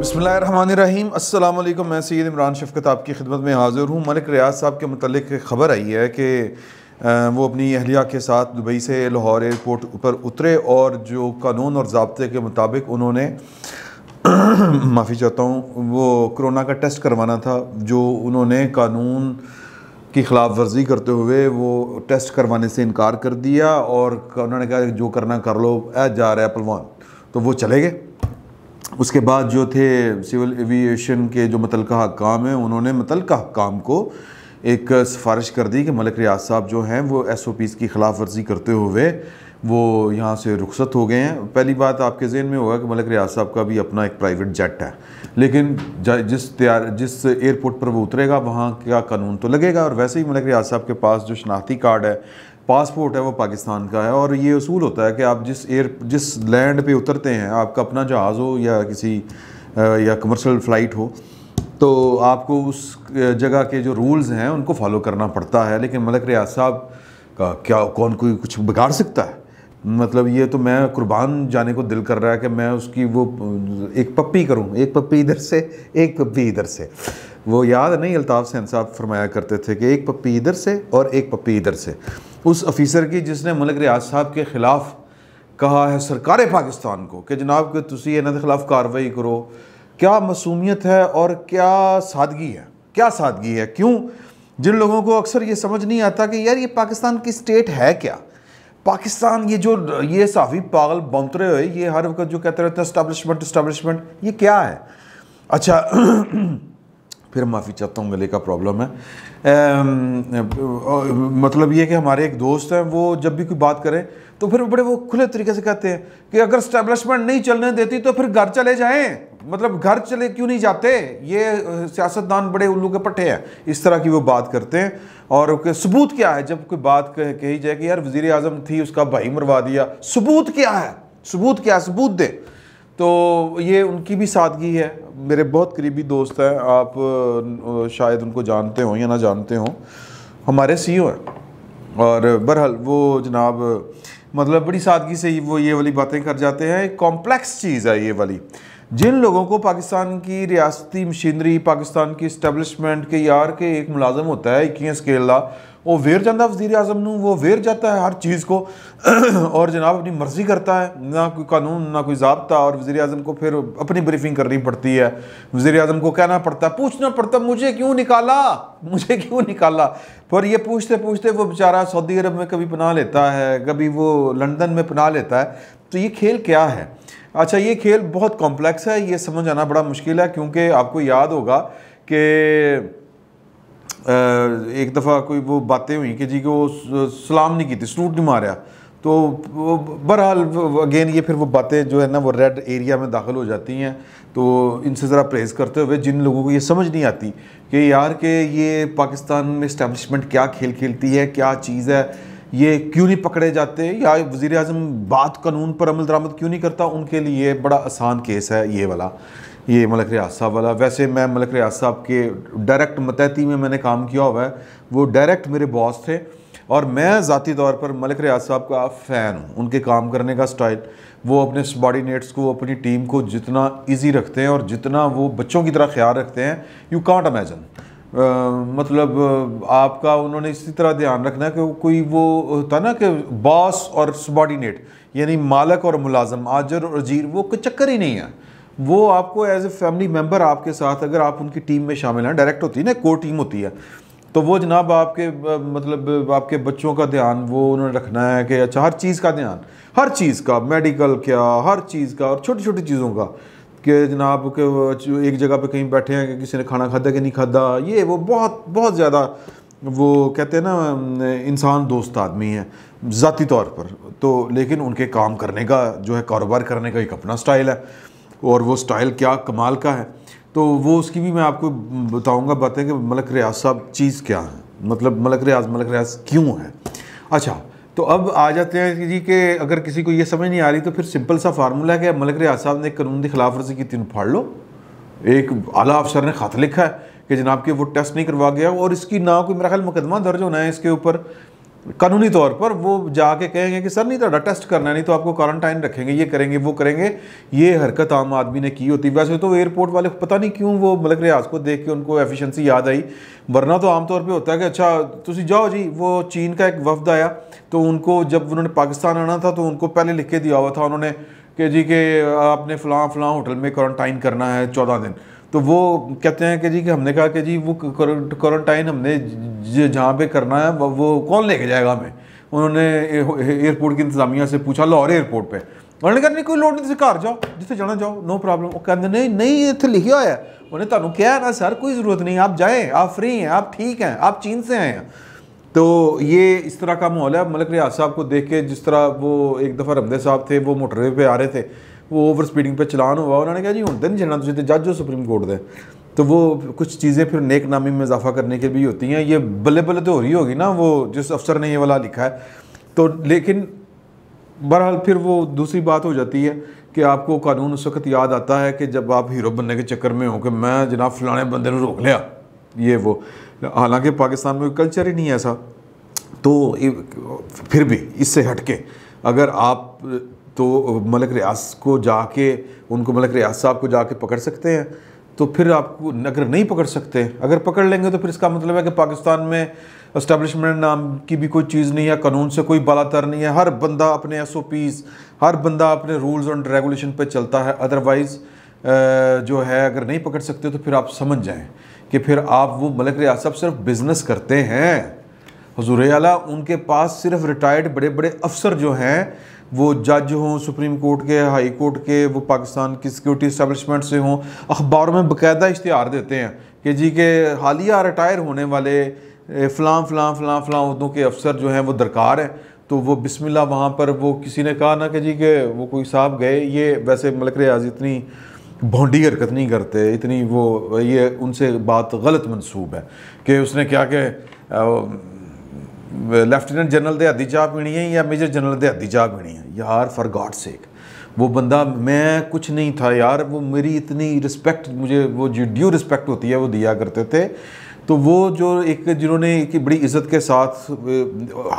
बसमीम अल्लाम मैं सैद इमरान शफकत आपकी खिदमत में हाज़िर हूँ मलिक रियाज साहब के मतलब ख़बर आई है कि वो अपनी अहलिया के साथ दुबई से लाहौर एयरपोर्ट पर उतरे और जो कानून और जबते के मुताबिक उन्होंने माफ़ी चाहता हूँ वो कोरोना का टेस्ट करवाना था जो उन्होंने कानून की खिलाफ वर्जी करते हुए वो टेस्ट करवाने से इनकार कर दिया और उन्होंने कहा जो करना कर लो ऐ जा रहा है पलवान तो वो चले गए उसके बाद जो थे सिविल एविएशन के जो मुतलका हकाम हैं उन्होंने मुतलका हकाम को एक सिफारिश कर दी कि मलिक रियाज साहब जो हैं वो एस ओ पीज़ की ख़िलाफ़ वर्जी करते हुए वो यहाँ से रुखसत हो गए हैं पहली बात आपके जहन में होगा कि मलिक रियाज साहब का भी अपना एक प्राइवेट जेट है लेकिन जिस तैयार जिस एयरपोर्ट पर वो उतरेगा वहाँ का कानून तो लगेगा और वैसे ही मलिक रियाज साहब के पास जो शनाख्ती कार्ड है पासपोर्ट है वो पाकिस्तान का है और ये असूल होता है कि आप जिस एयर जिस लैंड पे उतरते हैं आपका अपना जहाज़ हो या किसी या कमर्शल फ़्लाइट हो तो आपको उस जगह के जो रूल्स हैं उनको फॉलो करना पड़ता है लेकिन मलक रियाज साहब का क्या कौन कोई कुछ बिगाड़ सकता है मतलब ये तो मैं कुर्बान जाने को दिल कर रहा है कि मैं उसकी वो एक पप्पी करूं एक पप्पी इधर से एक पप्पी इधर से वो याद नहीं अल्ताफ़ सैन साहब फरमाया करते थे कि एक पप्पी इधर से और एक पप्पी इधर से उस अफीसर की जिसने मलिक रियाज साहब के ख़िलाफ़ कहा है सरकार पाकिस्तान को कि जनाब के तुम इन्हों के ख़िलाफ़ कार्रवाई करो क्या मसूमियत है और क्या सादगी है क्या सादगी है क्यों जिन लोगों को अक्सर ये समझ नहीं आता कि यार ये पाकिस्तान की स्टेट है क्या पाकिस्तान ये जो ये साफी पागल बमतरे तो हुए ये हर वक्त जो कहते रहते हैं इस्टबलिशमेंट इस्टबलिशमेंट ये क्या है अच्छा फिर माफ़ी चाहता हूँ गले का प्रॉब्लम है मतलब ये कि हमारे एक दोस्त हैं वो जब भी कोई बात करें तो फिर बड़े वो खुले तरीके से कहते हैं कि अगर स्टैब्लिशमेंट नहीं चलने देती तो फिर घर चले जाएं मतलब घर चले क्यों नहीं जाते ये सियासतदान बड़े उल्लू के पट्टे हैं इस तरह की वो बात करते हैं और के सबूत क्या है जब कोई बात कह, कही जाए कि यार वजीर अजम थी उसका भाई मरवा दिया सबूत क्या है सबूत क्या है सबूत दे तो ये उनकी भी सादगी है मेरे बहुत करीबी दोस्त हैं आप शायद उनको जानते हों या ना जानते हों हमारे सी ओ e हैं और बहरहाल वो जनाब मतलब बड़ी सादगी से वो ये वाली बातें कर जाते हैं कॉम्प्लेक्स चीज़ है ये वाली जिन लोगों को पाकिस्तान की रियासती मशीनरी पाकिस्तान की इस्टबलिशमेंट के यार के एक मुलाजम होता है इक्कीस केला वो वेर जाता वजीर अजम वो वेर जाता है हर चीज़ को और जनाब अपनी मर्ज़ी करता है ना कोई कानून ना कोई जबता और वजी अजम को फिर अपनी ब्रीफिंग करनी पड़ती है वजी अजम को कहना पड़ता है पूछना पड़ता मुझे क्यों निकाला मुझे क्यों निकाला पर ये पूछते पूछते वो बेचारा सऊदी अरब में कभी पना लेता है कभी वो लंदन में पना लेता है तो ये खेल क्या है अच्छा ये खेल बहुत कॉम्प्लेक्स है ये समझ आना बड़ा मुश्किल है क्योंकि आपको याद होगा कि एक दफ़ा कोई वो बातें हुई कि जी को वो सलाम नहीं की थी सलूट नहीं मारा तो बहरहाल अगेन ये फिर वो बातें जो है ना वो रेड एरिया में दाखिल हो जाती हैं तो इनसे ज़रा प्रेज करते हुए जिन लोगों को ये समझ नहीं आती कि यार के ये पाकिस्तान में इस्टेबलिशमेंट क्या खेल खेलती है क्या चीज़ है ये क्यों नहीं पकड़े जाते या वज़ी अजम बात कानून पर अमल दरामद क्यों नहीं करता उनके लिए बड़ा आसान केस है ये वाला ये मलक रियाज साहब वाला वैसे मैं मलक रियाज साहब के डायरेक्ट मतहती में मैंने काम किया हुआ है वो डायरेक्ट मेरे बॉस थे और मैं ज़ाती तौर पर मलिक रियाज साहब का फ़ैन हूँ उनके काम करने का स्टाइल वो अपने सबॉर्डिनेट्स को अपनी टीम को जितना इजी रखते हैं और जितना वो बच्चों की तरह ख्याल रखते हैं यू कांट अमेजन मतलब आपका उन्होंने इसी तरह ध्यान रखना है कि कोई वो होता ना कि बॉस और सबॉर्डिनेट यानी मालक और मुलाजम आजर और अजीर वो कोई चक्कर ही नहीं है वो आपको एज ए फैमिली मेम्बर आपके साथ अगर आप उनकी टीम में शामिल हैं डायरेक्ट होती है ना कोर टीम होती है तो वो जनाब आपके मतलब आपके बच्चों का ध्यान वो उन्होंने रखना है कि अच्छा हर चीज़ का ध्यान हर चीज़ का मेडिकल क्या हर चीज़ का और छोटी छोटी चीज़ों का कि जनाब के एक जगह पे कहीं बैठे हैं कि किसी ने खाना खादा कि नहीं खाधा ये वो बहुत बहुत ज़्यादा वो कहते हैं ना इंसान दोस्त आदमी हैं ज़ाती तौर पर तो लेकिन उनके काम करने का जो है कारोबार करने का एक अपना स्टाइल है और वो स्टाइल क्या कमाल का है तो वो उसकी भी मैं आपको बताऊंगा बातें कि मलक रियाज साहब चीज़ क्या है मतलब मलक रियाज मलक रियाज क्यों है अच्छा तो अब आ जाते हैं जी कि अगर किसी को ये समझ नहीं आ रही तो फिर सिंपल सा फार्मूला है कि मलक रियाज साहब ने कानून की खिलाफ वर्जी की तीन फाड़ लो एक आला अफसर ने खत लिखा है कि जनाब के वो टेस्ट नहीं करवा गया और इसकी ना कोई मेरा ख्याल मुकदमा दर्ज होना है इसके ऊपर कानूनी तौर पर वो जाके कहेंगे कि सर नहीं तो टेस्ट करना है नहीं तो आपको क्वारंटाइन रखेंगे ये करेंगे वो करेंगे ये हरकत आम आदमी ने की होती वैसे तो एयरपोर्ट वाले पता नहीं क्यों वो मलक रियाज को देख के उनको एफिशिएंसी याद आई वरना तो आमतौर पर होता है कि अच्छा तुम जाओ जी वो चीन का एक वफद आया तो उनको जब उन्होंने पाकिस्तान आना था तो उनको पहले लिख के दिया हुआ था उन्होंने कि जी के आपने फ़लाँ फ़लाँ होटल में क्वारंटाइन करना है चौदह दिन तो वो कहते हैं कि जी कि हमने कहा कि जी वो क्वारंटाइन हमने जहाँ पे करना है वो कौन लेके जाएगा हमें उन्होंने एयरपोर्ट की इंतजामिया से पूछा लाहौर एयरपोर्ट पर उन्होंने कहा नहीं कोई लोड नहीं घर जाओ जिससे जाना जाओ नो प्रॉब्लम वो कहते नहीं नहीं इतने लिखे हुआ है उन्हें तुम्हें क्या है ना सर कोई ज़रूरत नहीं आप जाएँ आप फ्री हैं आप ठीक हैं आप चीन से आए हैं तो ये इस तरह का माहौल है मलिक रियाज साहब को देख के जिस तरह वो एक दफ़ा रमदे साहब थे वो मोटरवे पे आ रहे थे वो ओवर स्पीडिंग पे चलान हुआ उन्होंने कहा जी हूँ नहीं छड़ना तुझे तो जज हो सुप्रीम कोर्ट दे तो वो कुछ चीज़ें फिर नेक नामी में इजाफा करने के भी होती हैं ये बल्ले बल्ले तो हो रही होगी ना वो जिस अफसर ने ये वाला लिखा है तो लेकिन बहरहाल फिर वो दूसरी बात हो जाती है कि आपको कानून उस वक्त याद आता है कि जब आप हीरो बनने के चक्कर में हो कि मैं जनाब फलाने बंदे ने रोक लिया ये वो हालांकि पाकिस्तान में कल्चर ही नहीं है ऐसा तो फिर भी इससे हटके अगर आप तो मलिक रियाज को जाके उनको मलिक रियाज साहब को जाके पकड़ सकते हैं तो फिर आपको अगर नहीं पकड़ सकते अगर पकड़ लेंगे तो फिर इसका मतलब है कि पाकिस्तान में इस्टेब्लिशमेंट नाम की भी कोई चीज़ नहीं है कानून से कोई बालातर नहीं है हर बंदा अपने एस ओ पीज़ हर बंदा अपने रूल्स एंड रेगुलेशन पर चलता है अदरवाइज़ जो है अगर नहीं पकड़ सकते तो फिर आप समझ जाएँ कि फिर आप वो मलिक रियाज साहब सिर्फ बिज़नेस करते हैं हजूर अला उनके पास सिर्फ रिटायर्ड बड़े बड़े अफसर जो हैं वो जज हों सुप्रीम कोर्ट के हाई कोर्ट के वो पाकिस्तान की सिक्योरिटी इस्टेबलिशमेंट से हों अखबारों में बाकायदा इश्तहार देते हैं कि जी के हालिया रिटायर होने वाले फलां फ़लाँ फ़लां फ़लाँ उदों के अफसर जो हैं वो दरकार हैं तो वो बिस्मिल्लाह वहाँ पर वो किसी ने कहा ना कि जी के वो कोई साहब गए ये वैसे मलक रियाज इतनी भोंडी हरकत नहीं करते इतनी वो ये उनसे बात गलत मनसूब है कि उसने क्या कि लेफ्टिनेंट जनरल देहाती चाह पीनी है या मेजर जनरल देहाती चाह पीनी है यार फॉर गॉड सेक वो बंदा मैं कुछ नहीं था यार वो मेरी इतनी रिस्पेक्ट मुझे वो जो ड्यू रिस्पेक्ट होती है वो दिया करते थे तो वो जो एक जिन्होंने एक बड़ी इज़्ज़त के साथ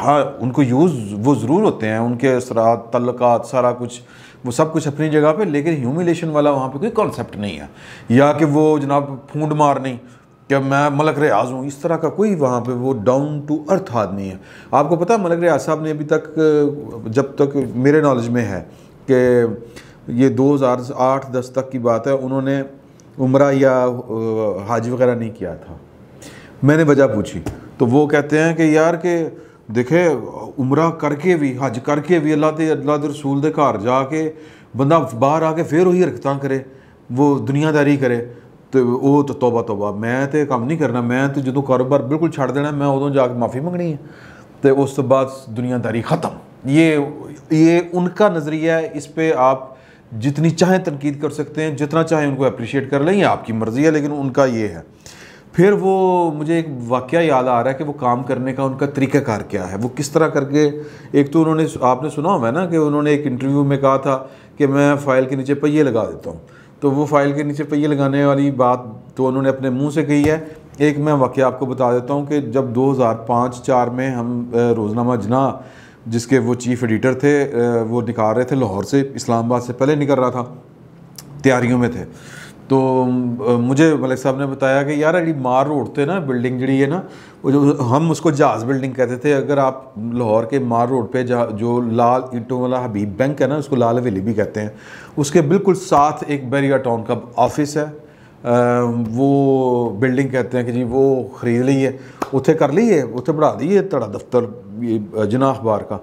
हाँ उनको यूज़ वो ज़रूर होते हैं उनके असरात तल्लक सारा कुछ वो सब कुछ अपनी जगह पे लेकिन ह्यूमिलेशन वाला वहाँ पे कोई कॉन्सेप्ट नहीं है या कि वो जनाब फूंड मारनी कि मैं मलक रियाज हूँ इस तरह का कोई वहाँ पे वो डाउन टू अर्थ आदमी है आपको पता है मलक रियाज साहब ने अभी तक जब तक मेरे नॉलेज में है कि ये 2008 10 तक की बात है उन्होंने उम्र या हाज वगैरह नहीं किया था मैंने वजह पूछी तो वो कहते हैं कि यार के देखे उम्र करके भी हज करके भी अल्लाह के अल्लाह के रसूल के घर जाके बंदा बाहर आके फिर वही हरकत करे वो दुनियादारी करे तो वो तो तौबा तौबा मैं तो काम नहीं करना मैं तो जो कारोबार बिल्कुल छड़ देना मैं उदों ਜਾ माफ़ी मंगनी है तो उस तो बाद दुनियादारी ख़त्म ये ये उनका नज़रिया है इस पर आप जितनी चाहें तनकीद कर सकते हैं जितना चाहें उनको अप्रिशिएट कर लें ये आपकी मर्ज़ी है लेकिन उनका ये है फिर वो मुझे एक वाक्य याद आ रहा है कि वो काम करने का उनका तरीक़ाकार क्या है वो किस तरह करके एक तो उन्होंने आपने सुना हुआ है ना कि उन्होंने एक इंटरव्यू में कहा था कि मैं फ़ाइल के नीचे पहिए लगा देता हूँ तो वो फ़ाइल के नीचे पहिए लगाने वाली बात तो उन्होंने अपने मुंह से कही है एक मैं वाक्य आपको बता देता हूँ कि जब 2005-4 में हम रोज़नामा जना जिसके वो चीफ़ एडिटर थे वो निकाल रहे थे लाहौर से इस्लामाबाद से पहले निकल रहा था तैयारियों में थे तो मुझे मलिक साहब ने बताया कि यार अली मार रोड थे ना बिल्डिंग जी है ना जो हम उसको जहाज़ बिल्डिंग कहते थे अगर आप लाहौर के मार रोड पे जो लाल ईंटों वाला हबीब बैंक है ना उसको लाल हवेली भी कहते हैं उसके बिल्कुल साथ एक बैरिया टाउन का ऑफिस है आ, वो बिल्डिंग कहते हैं कि जी वो ख़रीद ली है उत्थे कर ली है उत्थे बढ़ा दी है तड़ा दफ्तर जना अखबार का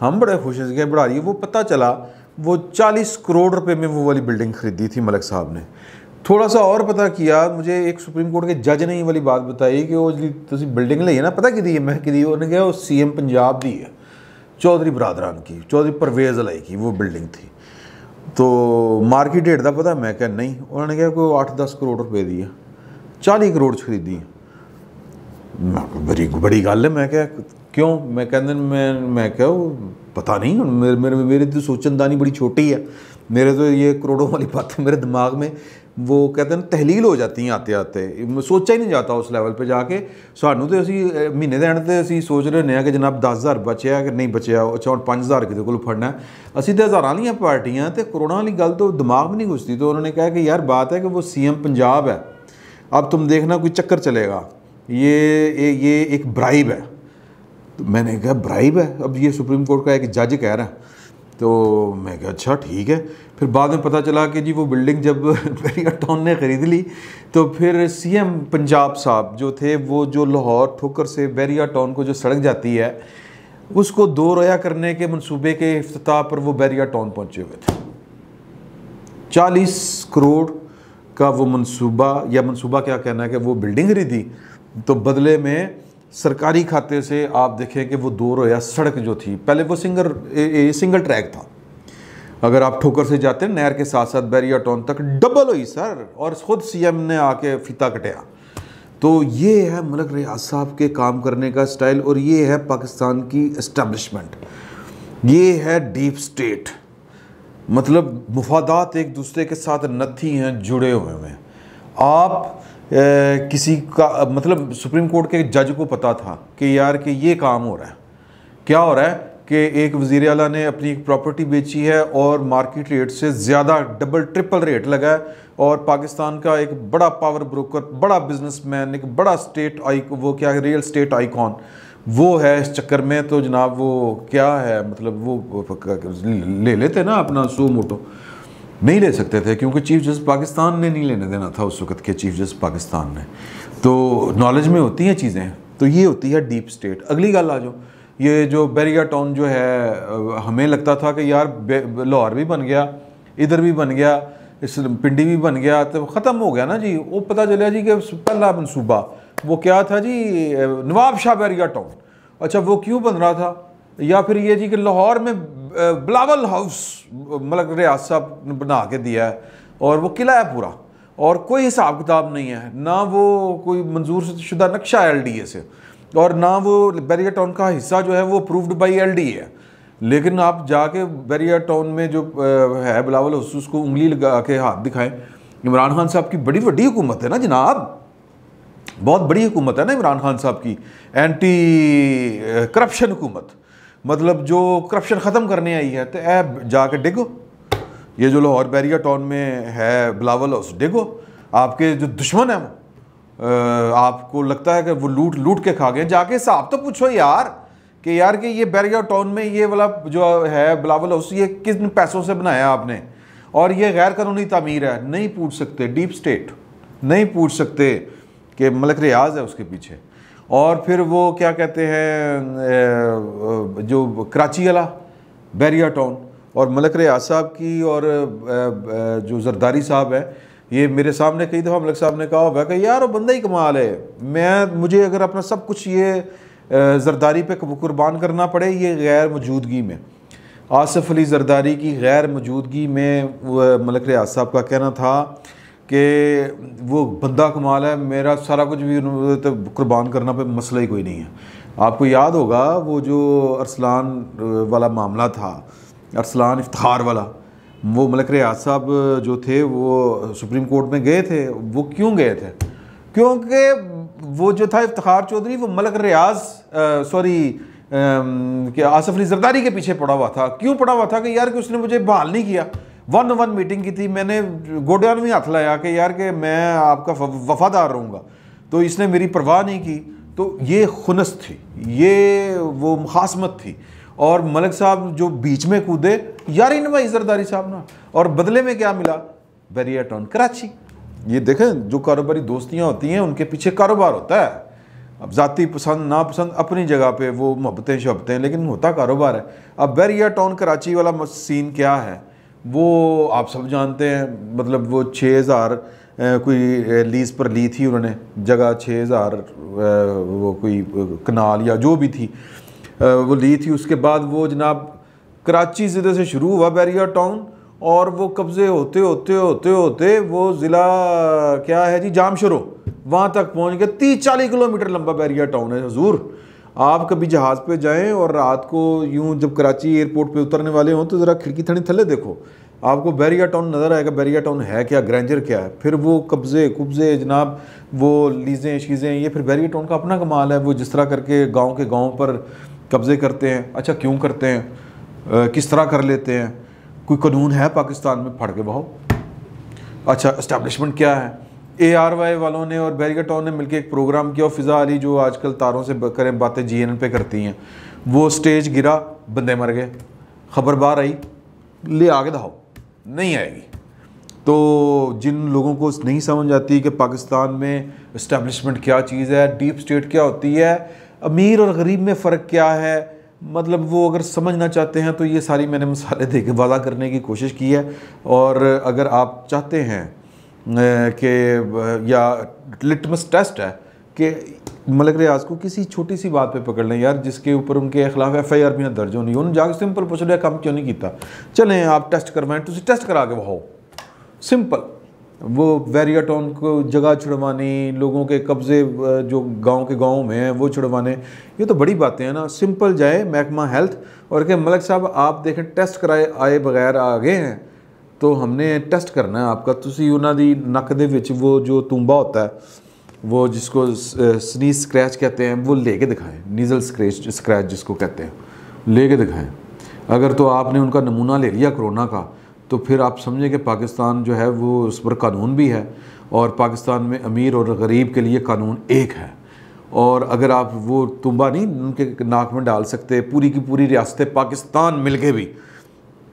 हम बड़े खुश हैं बढ़ा दिए है वो पता चला वो चालीस करोड़ रुपए में वो वाली बिल्डिंग ख़रीदी थी मलिक साहब ने ਥੋੜਾ ਸਾ ਹੋਰ ਪਤਾ ਕੀਆ ਮੁਝੇ ਇੱਕ ਸੁਪਰੀਮ ਕੋਰਟ ਕੇ ਜੱਜ ਨੇ वाली बात बताई कि ਕਿ ਉਹ ਜਿਹੜੀ ਤੁਸੀਂ ਬਿਲਡਿੰਗ ਲਈ ਹੈ ਨਾ ਪਤਾ ਕਿਦੀ ਹੈ ਮੈਂ ਕਿਦੀ ਉਹਨੇ वो सी एम पंजाब दी है चौधरी बरादरान की चौधरी परवेज अलाई की वो बिल्डिंग थी तो मार्केट रेट का पता मैं क्या नहीं उन्होंने कहा कोई अठ दस करोड़ रुपए दी है चाली करोड़ च खरीदी बड़ी बड़ी गल है मैं क्या क्यों मैं कहते मैं मैं क्या पता नहीं मेरे मेरे मेरे तो सोचनदानी बड़ी छोटी है मेरे तो ये करोड़ों वाली बात है मेरे दिमाग में वो कहते हैं तहलील ਹੋ ਜਾਂਦੀ ਆਤੇ ਆਤੇ ਸੋਚਿਆ ਹੀ ਨਹੀਂ ਜਾਂਦਾ ਉਸ ਲੈਵਲ ਤੇ ਜਾ ਕੇ ਸਾਨੂੰ ਤੇ ਅਸੀਂ ਮਹੀਨੇ ਦੇ ਐਂਡ ਤੇ ਅਸੀਂ ਸੋਚ ਰਹੇ ਨੇ ਆ ਕਿ ਜਨਾਬ 10000 ਬਚਿਆ ਕਿ ਨਹੀਂ ਬਚਿਆ ਅੱਛਾ ਹੁਣ 5000 ਕਿਤੇ ਕੋਲ ਫੜਨਾ ਅਸੀਂ ਤੇ ਹਜ਼ਾਰਾਂ ਵਾਲੀਆਂ ਪਾਰਟੀਆਂ ਤੇ ਕਰੋੜਾਂ ਵਾਲੀ ਗੱਲ ਤੋਂ ਦਿਮਾਗ ਵੀ ਨਹੀਂ ਘੁਸਦੀ ਤੇ ਉਹਨਾਂ ਨੇ ਕਹਾ ਕਿ ਯਾਰ ਬਾਤ ਹੈ ਕਿ ਉਹ ਸੀਐਮ ਪੰਜਾਬ ਹੈ अब तुम देखना कोई चक्कर चलेगा ये ये, ये एक ब्राइब है तो मैंने कहा ब्राइब है अब ये सुप्रीम कोर्ट का एक जज कह रहा है तो मैं क्या अच्छा ठीक है फिर बाद में पता चला कि जी वो बिल्डिंग जब बेरिया टाउन ने ख़रीद ली तो फिर सीएम पंजाब साहब जो थे वो जो लाहौर ठोकर से बैरिया टाउन को जो सड़क जाती है उसको दो रोया करने के मंसूबे के अफ्ताह पर वो बैरिया टाउन पहुँचे हुए थे चालीस करोड़ का वो मंसूबा या मंसूबा क्या कहना है कि वो बिल्डिंग खरीदी तो बदले में सरकारी खाते से आप देखें कि वो दो रोया सड़क जो थी पहले वो सिंगल सिंगल ट्रैक था अगर आप ठोकर से जाते हैं नहर के साथ साथ बैरिया टाउन तक डबल हुई सर और ख़ुद सीएम ने आके फीता कटिया तो ये है मलक रियाज साहब के काम करने का स्टाइल और ये है पाकिस्तान की इस्टबलिशमेंट ये है डीप स्टेट मतलब मुफादात एक दूसरे के साथ नथी हैं जुड़े हुए हैं आप किसी का मतलब सुप्रीम कोर्ट के जज को पता था कि यार कि ये काम हो रहा है क्या हो रहा है कि एक वज़ी अला ने अपनी प्रॉपर्टी बेची है और मार्केट रेट से ज़्यादा डबल ट्रिपल रेट लगा है और पाकिस्तान का एक बड़ा पावर ब्रोकर बड़ा बिजनेसमैन एक बड़ा स्टेट आई वो क्या है रियल स्टेट आईकॉन वो है इस चक्कर में तो जनाब वो क्या है मतलब वो ले लेते ना अपना सो मोटो नहीं ले सकते थे क्योंकि चीफ जस्टिस पाकिस्तान ने नहीं लेने देना था उस वक़्त के चीफ जस्टिस पाकिस्तान ने तो नॉलेज में होती हैं चीज़ें तो ये होती है डीप स्टेट अगली गल आ जाओ ये जो बैरिया टाउन जो है हमें लगता था कि यार लाहौर भी बन गया इधर भी बन गया इस पिंडी भी बन गया तो ख़त्म हो गया ना जी वो पता चला जी कि पहला मनसूबा वो क्या था जी नवाब शाह बैरिया टाउन अच्छा वो क्यों बन रहा था या फिर ये जी कि लाहौर में बिलावल हाउस मलक मतलब रियाज साहब ने बना के दिया है और वो किला है पूरा और कोई हिसाब किताब नहीं है ना वो कोई मंजूर शुदा नक्शा एल डी ए से और ना वो बैरिया टाउन का हिस्सा जो है वो approved by L D A है लेकिन आप जाके बैरिया टाउन में जो है बिलावल हाउस उसको उंगली लगा के हाथ दिखाएं इमरान खान साहब की बड़ी वड्डी हुकूमत है ना जनाब बहुत बड़ी हुकूमत है ना इमरान खान साहब की एंटी करप्शन हुकूमत मतलब जो करप्शन ख़त्म करने आई है तो जा कर डिगो ये जो लाहौर बैरिया टाउन में है बिलावल हाउस डिगो आपके जो दुश्मन है वो आपको लगता है कि वो लूट लूट के खा गए जाके साहब तो पूछो यार कि यार कि ये बैरिया टाउन में ये वाला जो है बिलावल हाउस ये किन पैसों से बनाया आपने और ये गैर कानूनी तमीर है नहीं पूछ सकते डीप स्टेट नहीं पूछ सकते कि मलक रियाज है उसके पीछे और फिर वो क्या कहते हैं जो कराची अला बैरिया टाउन और मलक रियाज साहब की और जो जरदारी साहब हैं ये मेरे सामने कई दफ़ा मलक साहब ने कहा होगा कि यार वो बंदा ही कमाल है मैं मुझे अगर अपना सब कुछ ये जरदारी पे कुर्बान करना पड़े ये गैर मौजूदगी में आसफ़ अली जरदारी की गैर मौजूदगी में मलक रियाज साहब का कहना था कि वो बंदा कमाल है मेरा सारा कुछ भी तो कुर्बान करना पे मसला ही कोई नहीं है आपको याद होगा वो जो अरसलान वाला मामला था अरसलान इफ्तार वाला वो मलक रियाज साहब जो थे वो सुप्रीम कोर्ट में गए थे वो क्यों गए थे क्योंकि वो जो था इफ्तार चौधरी वो मलक रियाज सॉरी कि आसफ अली जरदारी के पीछे पड़ा हुआ था क्यों पड़ा हुआ था कि यार कि उसने मुझे बहाल नहीं किया वन वन मीटिंग की थी मैंने गोडियान में हाथ लाया कि यार कि मैं आपका वफादार रहूँगा तो इसने मेरी परवाह नहीं की तो ये खुनस थी ये वो मुखासमत थी और मलिक साहब जो बीच में कूदे यार भाई जरदारी साहब ना और बदले में क्या मिला बैरिया टाउन कराची ये देखें जो कारोबारी दोस्तियाँ होती हैं उनके पीछे कारोबार होता है अब ज़ाती पसंद नापसंद अपनी जगह पे वो मोहब्बतें शबतें लेकिन होता कारोबार है अब बैरिया टाउन कराची वाला सीन क्या है वो आप सब जानते हैं मतलब वो छः हज़ार कोई लीज़ पर ली थी उन्होंने जगह छः हज़ार वो कोई कनाल या जो भी थी वो ली थी उसके बाद वो जनाब कराची ज़िले से शुरू हुआ बैरिया टाउन और वो कब्ज़े होते होते होते होते वो ज़िला क्या है जी जामशरो वहाँ तक पहुँच गया तीस चालीस किलोमीटर लंबा बैरिया टाउन है हजूर आप कभी जहाज़ पे जाएं और रात को यूं जब कराची एयरपोर्ट पे उतरने वाले हों तो ज़रा खिड़की थड़ी थले देखो आपको बैरिया टाउन नज़र आएगा बैरिया टाउन है क्या ग्रैंजर क्या है फिर वो कब्ज़े कुब्ज़े जनाब वो लीजें शीज़ें ये फिर बैरिया टाउन का अपना कमाल है वो जिस तरह करके गाँव के गाँव पर कब्ज़े करते हैं अच्छा क्यों करते हैं किस तरह कर लेते हैं कोई कानून है पाकिस्तान में फड़ के बहो अच्छा इस्टेब्लिशमेंट क्या है ए आर वाई वालों ने और बैरिगटॉन ने मिलकर एक प्रोग्राम किया और फिजा अली जो आजकल तारों से करें बातें जी एन पे करती हैं वो स्टेज गिरा बंदे मर गए खबर बाहर आई ले आगे दहाओ नहीं आएगी तो जिन लोगों को नहीं समझ आती कि पाकिस्तान में इस्टेब्लिशमेंट क्या चीज़ है डीप स्टेट क्या होती है अमीर और गरीब में फ़र्क क्या है मतलब वो अगर समझना चाहते हैं तो ये सारी मैंने मसाले दे के वादा करने की कोशिश की है और अगर आप चाहते हैं कि या लिटमस टेस्ट है कि मलिक रियाज को किसी छोटी सी बात पे पकड़ लें यार जिसके ऊपर उनके खिलाफ एफ आई आर भी ना दर्ज होनी उन्होंने जाकर सिंपल पूछ लिया काम क्यों नहीं किया चलें आप टेस्ट करवाएं तुम टेस्ट करा के वहाओ सिंपल वो वेरियाटोन को जगह छुड़वानी लोगों के कब्ज़े जो गांव के गांव में हैं वो छुड़वाने ये तो बड़ी बातें हैं ना सिंपल जाए महकमा हेल्थ और कहें मलिक साहब आप देखें टेस्ट कराए आए बगैर आ गए हैं तो हमने टेस्ट करना है आपका तुम उन्होंने नक् के वो जो तूंबा होता है वो जिसको स्नीज स्क्रैच कहते हैं वो लेके दिखाएं नीज़ल स्क्रैच स्क्रैच जिसको कहते हैं लेके दिखाएं अगर तो आपने उनका नमूना ले लिया कोरोना का तो फिर आप समझें कि पाकिस्तान जो है वो उस पर कानून भी है और पाकिस्तान में अमीर और गरीब के लिए कानून एक है और अगर आप वो तुम्बा नहीं उनके नाक में डाल सकते पूरी की पूरी रियासत पाकिस्तान मिल के भी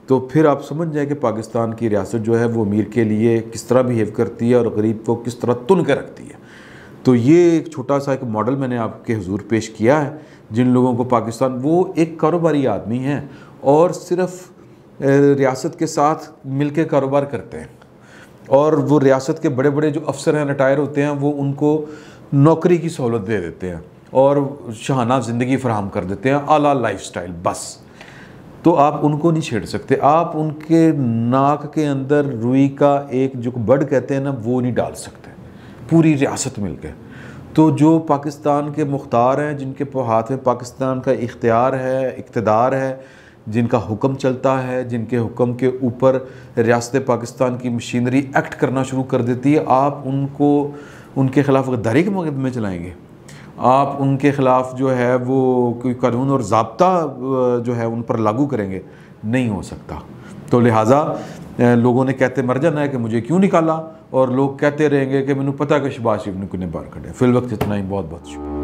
तो फिर आप समझ जाए कि पाकिस्तान की रियासत जो है वो अमीर के लिए किस तरह बिहेव करती है और गरीब को किस तरह तुन कर रखती है तो ये एक छोटा सा एक मॉडल मैंने आपके हजूर पेश किया है जिन लोगों को पाकिस्तान वो एक कारोबारी आदमी है और सिर्फ रियासत के साथ मिलके कारोबार करते हैं और वो रियासत के बड़े बड़े जो अफसर हैं रिटायर होते हैं वो उनको नौकरी की सहूलत दे देते हैं और शहाना ज़िंदगी फराहम कर देते हैं आला लाइफ स्टाइल बस तो आप उनको नहीं छेड़ सकते आप उनके नाक के अंदर रुई का एक जो बड कहते हैं ना वो नहीं डाल सकते पूरी रियासत मिल के तो जो पाकिस्तान के मुख्तार हैं जिनके हाथ में पाकिस्तान का इख्तियार है इकतदार है जिनका हुक्म चलता है जिनके हुक्म के ऊपर रियासत पाकिस्तान की मशीनरी एक्ट करना शुरू कर देती है आप उनको उनके ख़िलाफ़ गद्दारी के मुकदमे चलाएँगे आप उनके ख़िलाफ़ जो है वो कोई कानून और ज़बता जो है उन पर लागू करेंगे नहीं हो सकता तो लिहाजा लोगों ने कहते मर जाना है कि मुझे क्यों निकाला और लोग कहते रहेंगे कि मैंने पता कि शबाज शिव को ने बाहर कटे फिल वक्त इतना ही बहुत बहुत शुक्रिया